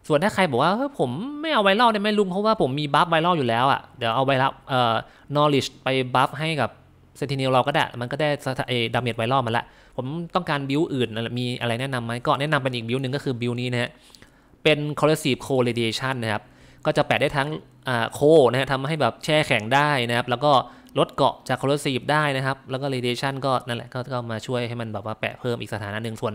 ส่วนถ้าใครบอกว่าผมไม่เอาไวรัลได้ไหมลุงเพราะว่าผมมีบัฟไวรัลอยู่แล้วอะ่ะเดี๋ยวเอาไวรัลเอ่อ knowledge ไปบัฟให้กับเซนติเนลเราก็ได้ มันก็ได้เอดาเมจไวรัลมาละผมต้องการบิวอื่นมีอะไรแนะนำไหมก็แนะนำเป็นอีกบิวหนึ่งก็คือบิวนี้นะฮะเป็น corrosive correlation นะครับก็จะแปะได้ทั้งโคนะฮะทำให้แบบแช่แข็งได้นะครับ แล้วก็ลดเกาะจากโคลซีฟได้นะครับ แล้วก็เรเดชันก็นั่นแหละ ก็มาช่วยให้มันแบบว่าแปะเพิ่มอีกสถานะหนึ่งส่วน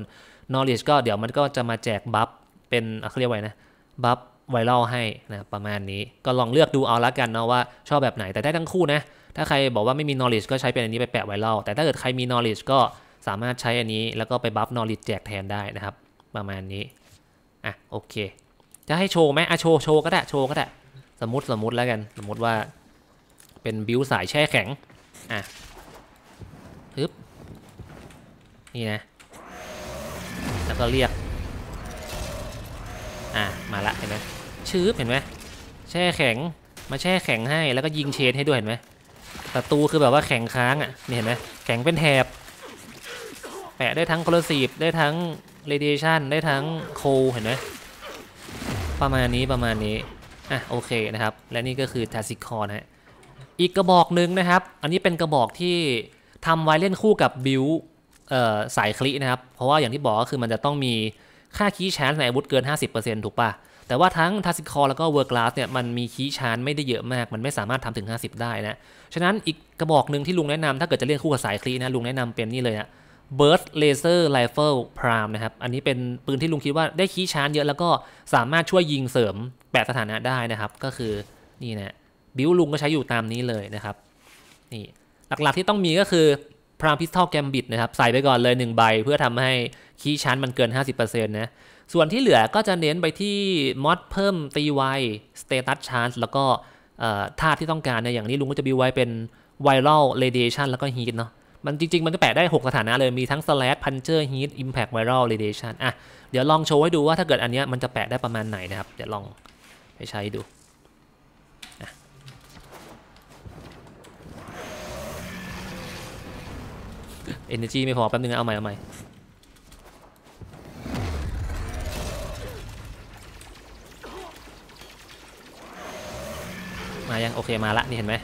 knowledge ก็เดี๋ยวมันก็จะมาแจกบัฟเป็นเขาเรียกว่านะบัฟไวรัลให้นะประมาณนี้ ก็ลองเลือกดูเอาละกันเนาะว่าชอบแบบไหนแต่ได้ทั้งคู่นะ ถ้าใครบอกว่าไม่มี knowledge ก็ใช้เป็นอันนี้ไปแปะไวรัลแต่ถ้าเกิดใครมี knowledge ก็สามารถใช้อันนี้แล้วก็ไปบัฟ knowledge แจกแทนได้นะครับประมาณนี้อ่ะโอเคจะให้โชว์ไหมอะโชว์โชว์ก็ได้ โชว์ก็ได้ สมมติสมมติแล้วกัน สมมติว่าเป็นบิวสายแช่แข็ง อ่ะฮึบนี่นะ แล้วก็เรียก อ่ะ มาละเห็นไหมชื้อเห็นไหม แช่แข็ง มาแช่แข็งให้ แล้วก็ยิงเชนให้ด้วยเห็นไหมประตูคือแบบว่าแข็งค้างอ่ะนี่เห็นไหมแข็งเป็นแถบแปะได้ทั้งโคลซีฟได้ทั้งเรดิเอชันได้ทั้งโคเห็นไหมประมาณนี้ประมาณนี้ อ่ะโอเคนะครับ และนี่ก็คือแทซิคอนฮะ อีกกระบอกหนึ่งนะครับ อันนี้เป็นกระบอกที่ทำไว้เล่นคู่กับบิวสายคลินะครับ เพราะว่าอย่างที่บอกก็คือมันจะต้องมีค่าคีย์ชานในอาวุธเกิน 50%ถูกปะแต่ว่าทั้งทัสิคอแล้วก็เวอร์กลาสเนี่ยมันมีคีย์ชานไม่ได้เยอะมาก มันไม่สามารถทำถึง 50 ได้นะ ฉะนั้นอีกกระบอกหนึ่งที่ลุงแนะนำถ้าเกิดจะเล่นคู่กับสายคลีนะลุงแนะนำเป็นนี่เลยนะ Burst Laser Rifle Prime นะครับ อันนี้เป็นปืนที่ลุงคิดว่าได้คีย์ชาร์จเยอะแล้วก็สามารถช่วยยิงเสริมแปดสถานะได้นะครับ ก็คือ นี่นะบิวลุงก็ใช้อยู่ตามนี้เลยนะครับ นี่ หลักๆที่ต้องมีก็คือพรามพิสตอลแกมบิดนะครับ ใส่ไปก่อนเลย 1 ใบเพื่อทำให้คีย์ชาร์จมันเกิน 50%นะ ส่วนที่เหลือก็จะเน้นไปที่มอดเพิ่มตีไวสเตตัสชาร์จแล้วก็ธาตุที่ต้องการนะอย่างนี้ลุงก็จะบิวไว้เป็นไวรัลเรเดชันแล้วก็ฮีทเนาะมันจริงๆมันก็แปะได้6สถานะเลย มีทั้ง slash puncher heat impact viral radiation อ่ะ เดี๋ยวลองโชว์ให้ดูว่าถ้าเกิดอันนี้มันจะแปะได้ประมาณไหนนะครับ เดี๋ยวลองไปใช้ดูเอเนจีไม่พอแป๊บนึง เอาใหม่ เอาใหม่ มายังโอเคมาละนี่เห็นไหม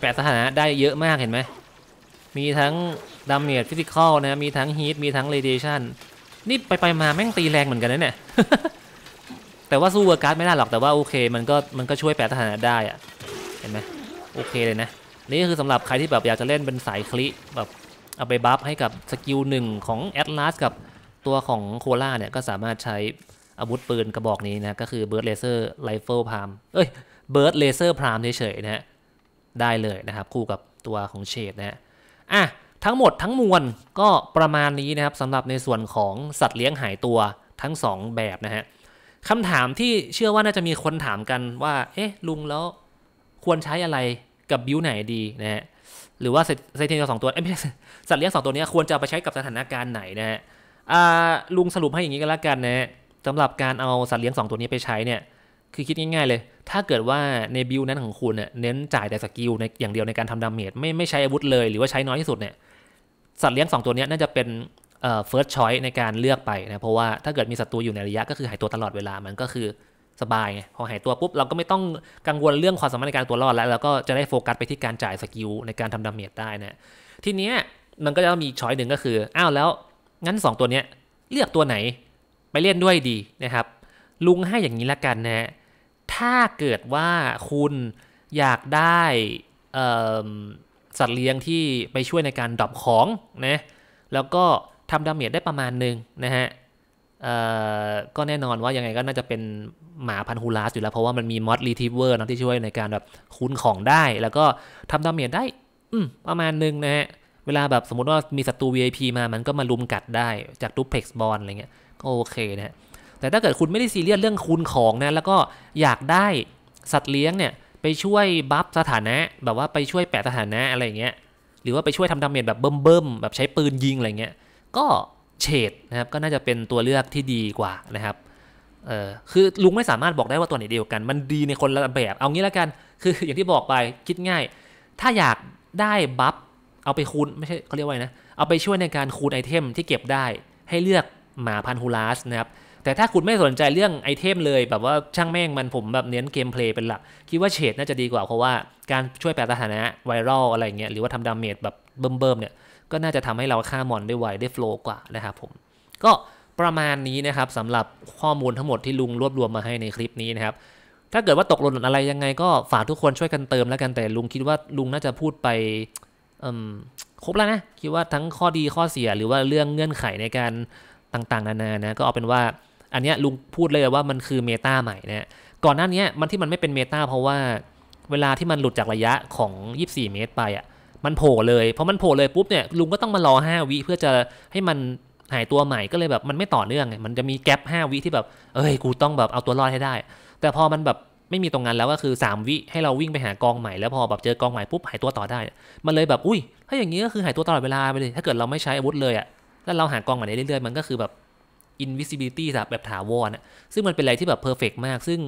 แปดสถานะได้เยอะมากเห็นไหมมีทั้งดาเมจฟิสิกอลนะมีทั้ง ฮีท มีทั้งเรเดชันนี่ ไปไปมาแม่งตีแรงเหมือนกันนะเนี่ย แต่ว่า สู้เวอร์การ์ดไม่ได้หรอกแต่ว่า โอเค มันก็มันก็ช่วยแปลทหารได้อะเห็นไหมโอเคเลยนะ นี่คือสำหรับใครที่แบบอยากจะเล่นเป็นสายคลิแบบเอาไป บัฟให้กับ สกิลหนึ่งของ แอตลาสกับตัวของโคล่าเนี่ยก็สามารถใช้อาวุธปืนกระบอกนี้นะก็คือเบิร์ดเลเซอร์ไรเฟิลพามเอ้ยเบิร์ดเลเซอร์พามเฉยๆนะฮะได้เลยนะครับ คู่กับตัวของเชดนะฮะอ่ะทั้งหมดทั้งมวลก็ประมาณนี้นะครับสำหรับในส่วนของสัตว์เลี้ยงหายตัวทั้ง2แบบนะฮะคำถามที่เชื่อว่าน่าจะมีคนถามกันว่าเอ๊ะลุงแล้วควรใช้อะไรกับบิวไหนดีนะฮะหรือว่าเซเทเนียสองตัวไม่ใช่สัตว์เลี้ยงสองตัวนี้ควรจะไปใช้กับสถานการณ์ไหนนะฮะลุงสรุปให้อย่างนี้ก็แล้วกันนะฮะสำหรับการเอาสัตว์เลี้ยงสองตัวนี้ไปใช้เนี่ยคือคิดง่ายๆเลย ถ้าเกิดว่าในบิลนั้นของคุณเน้นจ่ายแต่สกิลในอย่างเดียวในการทำดาเมจไม่ไม่ใช้อาวุธเลยหรือว่าใช้น้อยที่สุดเนี่ยสัตว์เลี้ยง 2 ตัวนี้น่าจะเป็นเอ่อ first choice ในการเลือกไปนะเพราะว่าถ้าเกิดมีศัตรูอยู่ในระยะก็คือหายตัวตลอดเวลามันก็คือสบายไงพอหายตัวปุ๊บ เราก็ไม่ต้องกังวลเรื่องความสามารถในการตัวรอดแล้วเราก็จะได้โฟกัสไปที่การจ่ายสกิลในการทำดาเมจได้นะทีเนี้ยมันก็จะมีช้อยหนึ่งก็คืออ้าวแล้วงั้น 2 ตัวเนี้ยเลือกตัวไหนไปเล่นด้วยดีนะครับ ลุงให้อย่างนี้ละกันนะถ้าเกิดว่าคุณอยากได้สัตว์เลี้ยงที่ไปช่วยในการดรอปของนะแล้วก็ทำดาเมจได้ประมาณหนึ่งนะฮะก็แน่นอนว่ายังไงก็น่าจะเป็นหมาพันฮูลาสอยู่แล้วเพราะว่ามันมีมอสรีทิเวอร์นะที่ช่วยในการแบบ คุ้นของได้แล้วก็ทำดาเมจได้ประมาณหนึ่งนะฮะเวลาแบบสมมติว่ามีศัตรู VIP มา มันก็มาลุมกัดได้จากดูเพ็กซ์บอลอะไรเงี้ยก็โอเคนะฮะแต่ถ้าเกิดคุณไม่ได้ซีเรียสเรื่องคูณของนะแล้วก็อยากได้สัตว์เลี้ยงเนี่ยไปช่วยบัฟสถานะแบบว่าไปช่วยแปะสถานะอะไรเงี้ยหรือว่าไปช่วยทำดาเมจแบบเบิ่มๆแบบใช้ปืนยิงอะไรเงี้ย ก็เฉดนะครับก็น่าจะเป็นตัวเลือกที่ดีกว่านะครับเออคือลุงไม่สามารถบอกได้ว่าตัวไหนเดียวกัน มันดีในคนละแบบเอางี้แล้วกันคืออย่างที่บอกไปคิดง่าย ถ้าอยากได้บัฟเอาไปคูณไม่ใช่เขาเรียกว่าไงนะ เอาไปช่วยในการคูณไอเทมที่เก็บได้ให้เลือกหมาพันฮูลาสนะครับแต่ถ้าคุณไม่สนใจเรื่องไอเทมเลย แบบว่าช่างแม่งมันผมแบบเน้นเกมเพลย์เป็นหลัก คิดว่าเฉดน่าจะดีกว่าเพราะว่าการช่วยแปลสถานะไวรัลอะไรเงี้ยหรือว่าทำดาเมจแบบเบิ่มๆเนี่ยก็น่าจะทำให้เราฆ่ามอนได้ไว ได้โฟล์กว่านะครับผม ก็ประมาณนี้นะครับสำหรับข้อมูลทั้งหมดที่ลุงรวบรวมมาให้ในคลิปนี้นะครับถ้าเกิดว่าตกหล่นอะไรยังไงก็ฝากทุกคนช่วยกันเติมแล้วกันแต่ลุงคิดว่าลุงน่าจะพูดไปครบแล้วนะคิดว่าทั้งข้อดีข้อเสียหรือว่าเรื่องเงื่อนไขในการต่างๆนานานะก็เอาเป็นว่าอันนี้ลุงพูดเลยว่ามันคือเมตาใหม่นะก่อนหน้านี้มันที่มันไม่เป็นเมตาเพราะว่าเวลาที่มันหลุดจากระยะของ 24 เมตรไปอ่ะ มันโผล่เลย เพราะมันโผล่เลยปุ๊บเนี่ยลุงก็ต้องมารอ 5 วิ เพื่อจะให้มันหายตัวใหม่ก็เลยแบบมันไม่ต่อเนื่องไงมันจะมีแกลบ5วิที่แบบเอ้ย กูต้องแบบเอาตัวรอดให้ได้ แต่พอมันแบบไม่มีตรงนั้นแล้วก็คือ 3 วิ ให้เราวิ่งไปหากองใหม่แล้วพอแบบเจอกองใหม่ปุ๊บหายตัวต่อได้ มันเลยแบบ อุ้ย ถ้าอย่างนี้ก็คือหายตัวตลอดเวลาไปเลย ถ้าเกิดเราไม่ใช้อาวุธเลยอ่ะ แล้วเราหากองใหม่ได้เรื่อยๆมันก็คือแบบ invisibility แบบถาวรอะซึ่งมันเป็นอะไรที่แบบเพอร์เฟกมาก ซึ่ง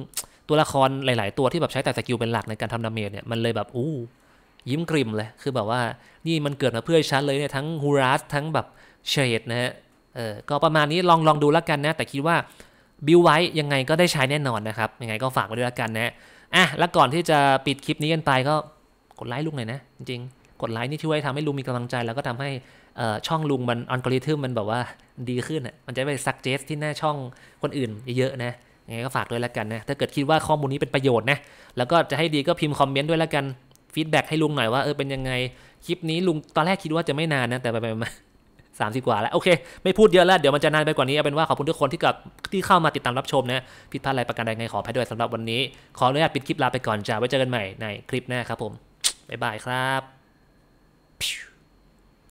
ตัวละครหลาย ๆ ตัวที่แบบใช้แต่สกิลเป็นหลักในการทำดาเมจเนี่ย มันเลยแบบอู้ยิ้มกริมเลย คือแบบว่านี่มันเกิดมาเพื่อชันเลยเนี่ยทั้งฮูรัสทั้งแบบเชดนะฮะ เออก็ประมาณนี้ลองลองดูแล้วกันนะ แต่คิดว่าบิวไว้ยังไงก็ได้ใช้แน่นอนนะครับ ยังไงก็ฝากไว้ด้วยแล้วกันนะอ่ะ แล้วก่อนที่จะปิดคลิปนี้กันไปก็กดไลค์ลูกหน่อยนะจริงกดไลค์นี่ช่วยทำให้ลุงมีกำลังใจแล้วก็ทำให้ช่องลุงมันอัลกอริทึมมันแบบว่าดีขึ้นอ่ะมันจะไปซักเจสที่หน้าช่องคนอื่นเยอะๆนะยังไงก็ฝากด้วยแล้วกันนะ ถ้าเกิดคิดว่าข้อมูลนี้เป็นประโยชน์นะ แล้วก็จะให้ดีก็พิมพ์คอมเมนต์ด้วยแล้วกัน ฟีดแบ็กให้ลุงหน่อยว่าเออเป็นยังไง คลิปนี้ลุงตอนแรกคิดว่าจะไม่นานนะ แต่ไปมาสามสิบกว่าแล้ว โอเค ไม่พูดเยอะแล้วเดี๋ยวมันจะนานไปกว่านี้เอาเป็นว่าขอบคุณทุกคนที่กับที่เข้ามาติดตามรับชมนะผิดพลาดอะไรประการใดไงขออภ้ยด้วยสำหรับวันนี้ ขออนุญาตปิดคลิปลาไปก่อนจ้าไว้เจอกันใหม่ในคลิปหน้าครับผมบ๊ายบายครับ